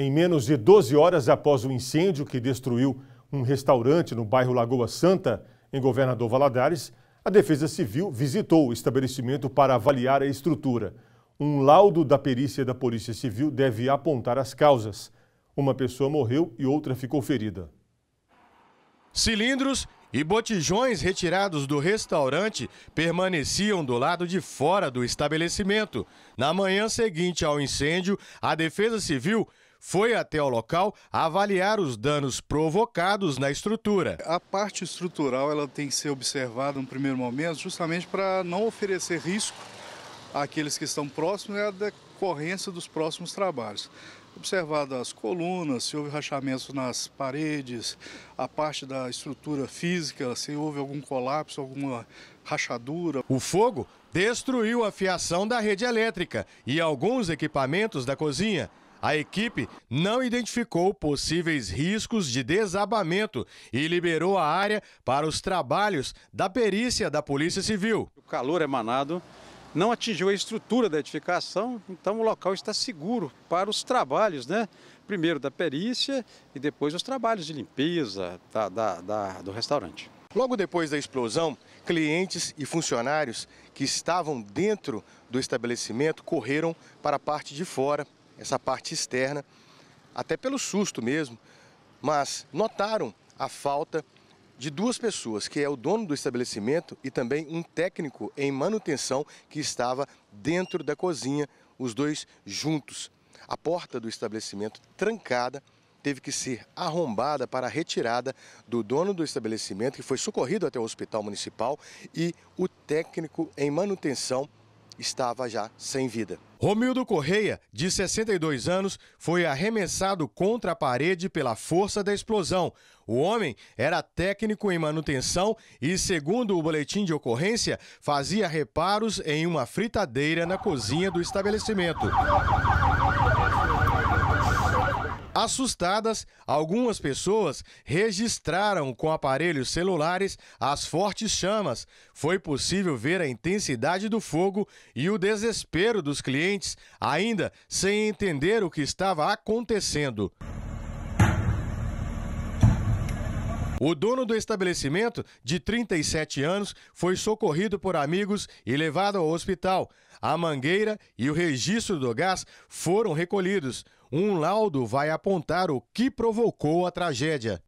Em menos de 12 horas após o incêndio que destruiu um restaurante no bairro Lagoa Santa, em Governador Valadares, a Defesa Civil visitou o estabelecimento para avaliar a estrutura. Um laudo da perícia da Polícia Civil deve apontar as causas. Uma pessoa morreu e outra ficou ferida. Cilindros e botijões retirados do restaurante permaneciam do lado de fora do estabelecimento. Na manhã seguinte ao incêndio, a Defesa Civil foi até o local avaliar os danos provocados na estrutura. A parte estrutural ela tem que ser observada no primeiro momento justamente para não oferecer risco àqueles que estão próximos e à decorrência dos próximos trabalhos. Observado as colunas, se houve rachamentos nas paredes, a parte da estrutura física, se houve algum colapso, alguma rachadura. O fogo destruiu a fiação da rede elétrica e alguns equipamentos da cozinha. A equipe não identificou possíveis riscos de desabamento e liberou a área para os trabalhos da perícia da Polícia Civil. O calor emanado não atingiu a estrutura da edificação, então o local está seguro para os trabalhos, né? Primeiro da perícia e depois os trabalhos de limpeza da, da, da, do restaurante. Logo depois da explosão, clientes e funcionários que estavam dentro do estabelecimento correram para a parte de fora essa parte externa, até pelo susto mesmo, mas notaram a falta de duas pessoas, que é o dono do estabelecimento e também um técnico em manutenção que estava dentro da cozinha, os dois juntos. A porta do estabelecimento trancada teve que ser arrombada para a retirada do dono do estabelecimento, que foi socorrido até o hospital municipal, e o técnico em manutenção estava já sem vida. Romildo Correia, de 62 anos, foi arremessado contra a parede pela força da explosão. O homem era técnico em manutenção e, segundo o boletim de ocorrência, fazia reparos em uma fritadeira na cozinha do estabelecimento. Assustadas, algumas pessoas registraram com aparelhos celulares as fortes chamas. Foi possível ver a intensidade do fogo e o desespero dos clientes, ainda sem entender o que estava acontecendo. O dono do estabelecimento, de 37 anos, foi socorrido por amigos e levado ao hospital. A mangueira e o registro do gás foram recolhidos. Um laudo vai apontar o que provocou a tragédia.